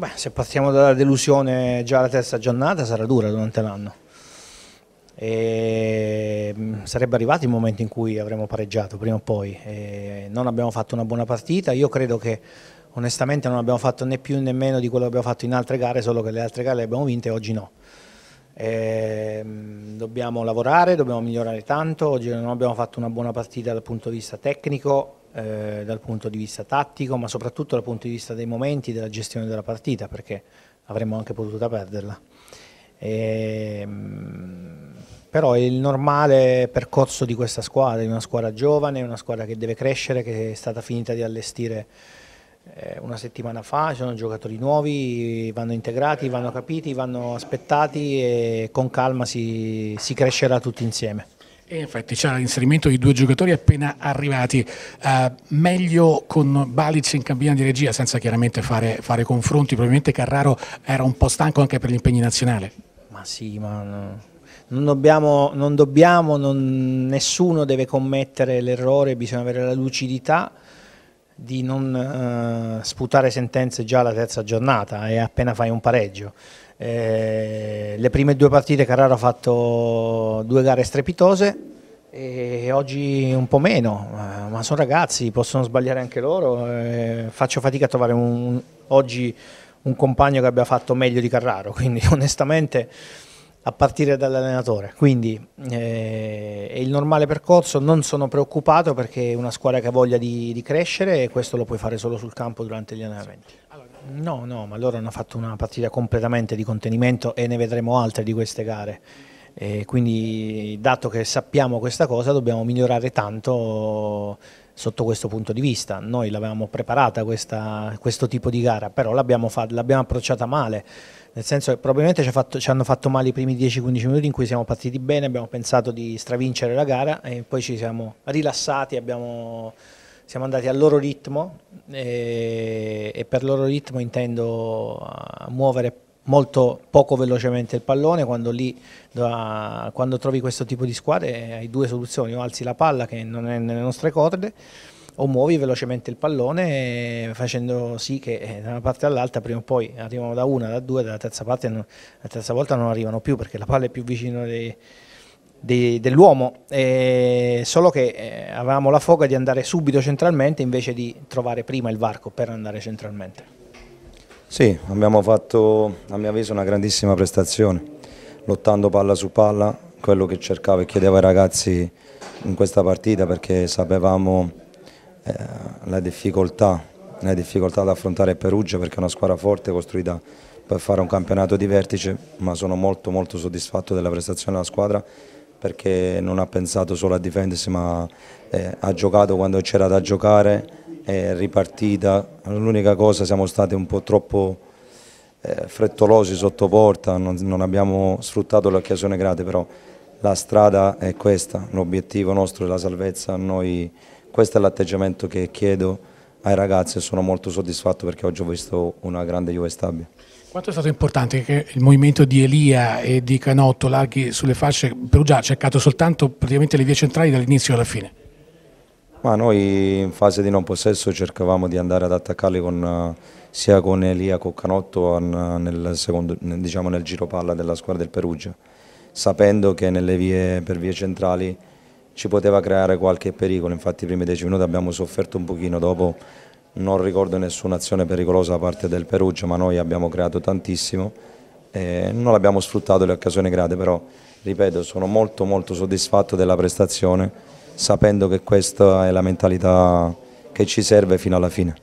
Beh, se partiamo dalla delusione già la terza giornata sarà dura durante l'anno. E mm, sarebbe arrivato il momento in cui avremmo pareggiato prima o poi. E non abbiamo fatto una buona partita. Io credo che onestamente non abbiamo fatto né più né meno di quello che abbiamo fatto in altre gare, solo che le altre gare le abbiamo vinte e oggi no. E mm, dobbiamo lavorare, dobbiamo migliorare tanto. Oggi non abbiamo fatto una buona partita dal punto di vista tecnico, eh, dal punto di vista tattico, ma soprattutto dal punto di vista dei momenti, della gestione della partita, perché avremmo anche potuto perderla. E, ehm, però è il normale percorso di questa squadra, di una squadra giovane, una squadra che deve crescere, che è stata finita di allestire eh, una settimana fa, ci sono giocatori nuovi, vanno integrati, vanno capiti, vanno aspettati e con calma si, si crescerà tutti insieme. E infatti c'è l'inserimento di due giocatori appena arrivati, eh, meglio con Balic in cabina di regia senza chiaramente fare, fare, confronti, probabilmente Carraro era un po' stanco anche per gli impegni nazionali. Ma sì, ma no. non dobbiamo, non dobbiamo non, nessuno deve commettere l'errore, bisogna avere la lucidità di non eh, sputare sentenze già alla terza giornata e appena fai un pareggio. Eh, le prime due partite Carrara ha fatto due gare strepitose e oggi un po' meno, eh, ma sono ragazzi, possono sbagliare anche loro. Eh, faccio fatica a trovare un, oggi un compagno che abbia fatto meglio di Carraro, quindi onestamente a partire dall'allenatore, quindi eh, è il normale percorso, non sono preoccupato perché è una squadra che ha voglia di, di crescere e questo lo puoi fare solo sul campo durante gli allenamenti. No, no, ma loro hanno fatto una partita completamente di contenimento e ne vedremo altre di queste gare. E quindi, dato che sappiamo questa cosa, dobbiamo migliorare tanto sotto questo punto di vista. Noi l'avevamo preparata questa, questo tipo di gara, però l'abbiamo, approcciata male, nel senso che probabilmente ci, fatto, ci hanno fatto male i primi 10-15 minuti in cui siamo partiti bene, abbiamo pensato di stravincere la gara e poi ci siamo rilassati, abbiamo, siamo andati al loro ritmo e, e per loro ritmo intendo muovere molto poco velocemente il pallone, quando, lì, quando trovi questo tipo di squadre hai due soluzioni, o alzi la palla che non è nelle nostre corde, o muovi velocemente il pallone facendo sì che eh, da una parte all'altra prima o poi arrivano da una, da due, dalla terza parte non, la terza volta non arrivano più perché la palla è più vicino dell'uomo, eh, solo che eh, avevamo la foga di andare subito centralmente invece di trovare prima il varco per andare centralmente. Sì, abbiamo fatto a mio avviso una grandissima prestazione, lottando palla su palla, quello che cercavo e chiedevo ai ragazzi in questa partita perché sapevamo eh, la difficoltà, la difficoltà ad affrontare Perugia perché è una squadra forte costruita per fare un campionato di vertice, ma sono molto molto soddisfatto della prestazione della squadra perché non ha pensato solo a difendersi ma eh, ha giocato quando c'era da giocare è ripartita, l'unica cosa siamo stati un po' troppo eh, frettolosi sotto porta, non, non abbiamo sfruttato l'occasione grata, però la strada è questa, l'obiettivo nostro è la salvezza, Noi, questo è l'atteggiamento che chiedo ai ragazzi e sono molto soddisfatto perché oggi ho visto una grande Juve stabile. Quanto è stato importante che il movimento di Elia e di Canotto larghi sulle fasce Perugia ha cercato soltanto praticamente le vie centrali dall'inizio alla fine? Ma noi in fase di non possesso cercavamo di andare ad attaccarli con, eh, sia con Elia Coccanotto nel, secondo, diciamo nel giro palla della squadra del Perugia, sapendo che vie, per vie centrali ci poteva creare qualche pericolo, infatti i primi dieci minuti abbiamo sofferto un pochino, dopo non ricordo nessuna azione pericolosa da parte del Perugia, ma noi abbiamo creato tantissimo e non abbiamo sfruttato le occasioni create, però ripeto sono molto molto soddisfatto della prestazione sapendo che questa è la mentalità che ci serve fino alla fine.